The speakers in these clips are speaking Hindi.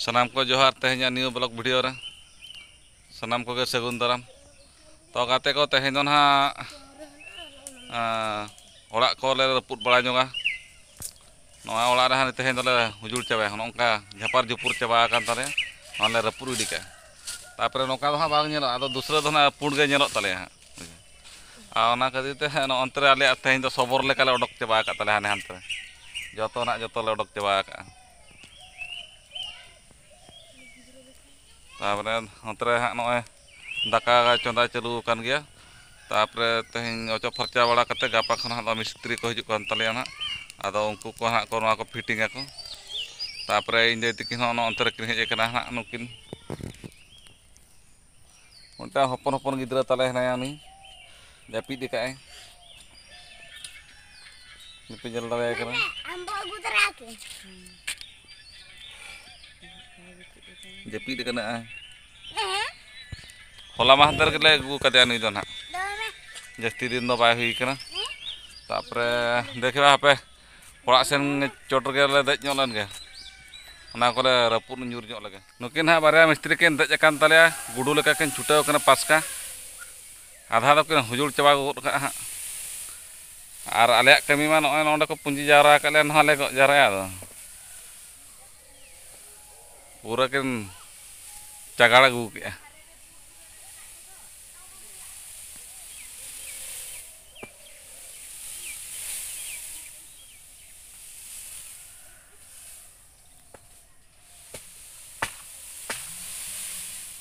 सनाम को जोहार तेहे न्यू ब्लॉग वीडियो रे सनाम को सेगुन दाराम तो गाते को तेहे दो ना रुपुर बड़ा ना तेहे दो उजुड़ चाबा नौका झापार जुपुर चाबा रुपुर उड़ीका तपर नौका हाँ बाल दूसरा दो ना पुणे हाँ खाते अंतरे आलिया तेहे सबर लेकाल उडक चाबा हाँ हाँ जो ना जो उडक चाबा tapre ngotre hak noe ndaka ga conta celu kan gea tapre teheng oco percaya wala kete gapa kena hak nomi stri ko hijuk kon tali anak atau ungku ko hak kono aku piting aku tapre inje tiki hono ngotre kini hijuk kena hak nukin Muntah hopon hopon gitu lah taleh naya nih, jadi di kae. Ini penjelasan ya kan? Ambo aku terakhir jepit dekat nak. Hola mahantar kita lagi buat katian itu nak. Jadi di dalam payah ikan. Tapi, dekira apa? Pelaksan cutor kita lagi dah nyolong ke? Anak le rapuh nyur nyolong ke? Nukin ha, baraya misteri kita dah jekan talia. Gudul kita kan cuta, kita pasca. Ada ada kita hujul coba kita. Ar alia kami mana orang orang tu punji jarak kalian halak jarak ya urakin cakar aku ya.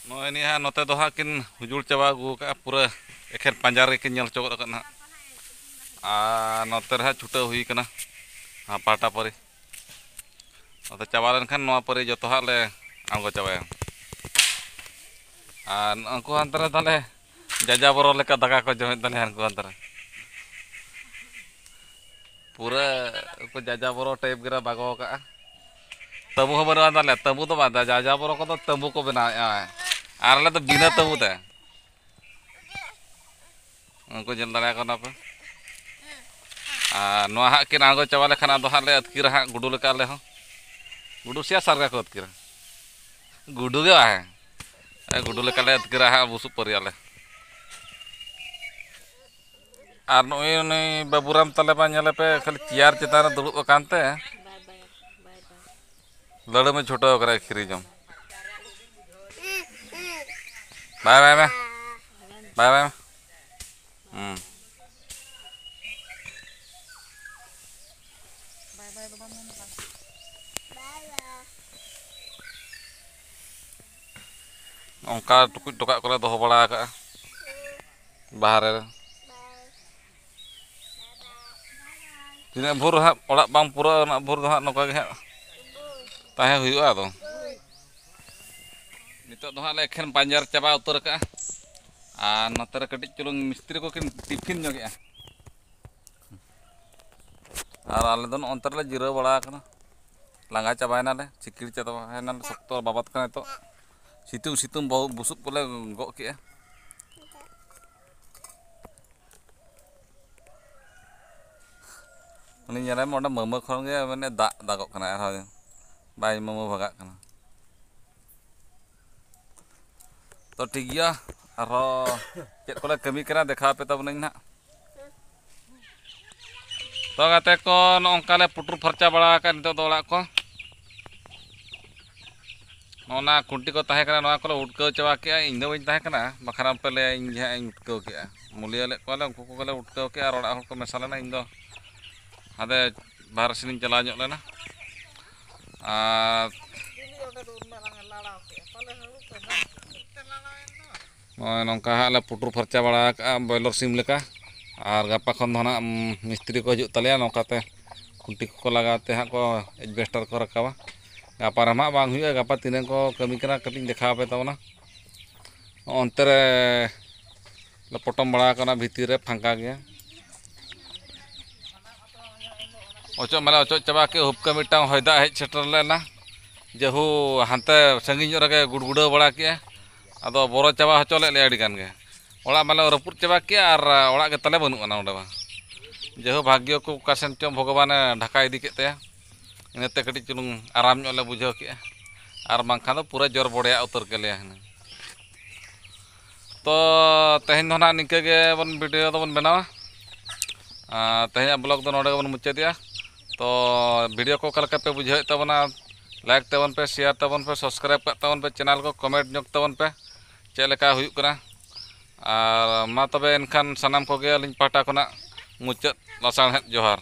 No ini ha, nota tuh hujul coba aku ke pura ekhen panjari kenyal coba kena. Ah, nota ha cuta hui kena. Ah, patah pori. अत चाबा लेखान परि जो हाँ आगो चाबाया उनको हानते ते जाजावर दाका को जमे ते उनको हानते पूरा जाजावर टेप गिरा बागो का तबू हम बनवा तबू तो बात जाजावर को तबू को बनाए तो बिना तबूते उनको जल दाप हाँ हाँ कि आगो चाबा लेखान अद हाँ अतकी हाँ गुडू लेकर गुडू से सारे को अतकिरा गुडू गे आहे ए गुडू ले काले अतकिरा हा बुसु परियाले बाबूराम तले पे खाली चेयर चितान दुड़ को कांते लड़े में छोटा बाय बाय बाय बाय ओंका टुकुज टोका कोले दोह बड़ा का बाहर रे दिने भोर हा ओडा बाम पुरा ना भोर दोहा नका के ताहे हुयो आ दो नितो दोहा ले खेन पांजर चबा उतर का आ नतर कटी चलो मिस्त्री को के टिफिन जगे आ आ आले दन अंतर ले जिरो बड़ा का langga coba enak cikir coba enak soktor babat kan itu situ situ bau busuk boleh enggak ya. ini nyala mau ada mau kalau nggak mana dak kok kena ya bay mau bagak kena to ya aro cek pula kami kena deh apa tahu neng nak to kata kok nongkale putru percaya itu tolak kok कुंटी को तहे को उटको चाबा इन बीता बाखा पे ले उटको के मूलिया उनको उटको के रड़ा मशाले इन हादे बाहर सीन चलाजना नौका हाँ पुटुर फर्चा बड़ा ब्रयलर सीम और गपा खा मिस्त्री को हजू तलेया नौका खुंटी को लगाते हाँ को एजबेस्टर को रखावा गपारा तीन को कमी कटी देखा पे तब अंतरे लपटम बड़ा भितर फांका गया अचो मेले अचो चाबा कि हुपका मिट्टा हयदा हज सेटर लेना जहु संगीन संगे गुड़गुड़ बड़ा के अब बड़ो चाबा अचो लेगे मेले रुपुद चाबा के ताले बनू जहु भाग्य को काशन चम भगवान ढाका इदी के इनते कटी चलू आराम बुझे कगे और बाखान पूरा जर बड़े उतर के लिए तो तेहन ना निका बन भिडियो बन बनावा तेहे ब्लग तो नोड़े बन मुचादे तो भिडियो को पे बुझे तबना लाइक तबन पे शेयर तबन पे सब्सक्राइब करताबन पे चैनल को कमेंट जो तबन पे चलना और तब इनखान सामान को पाटा खुना मुचाद लसाण जोहार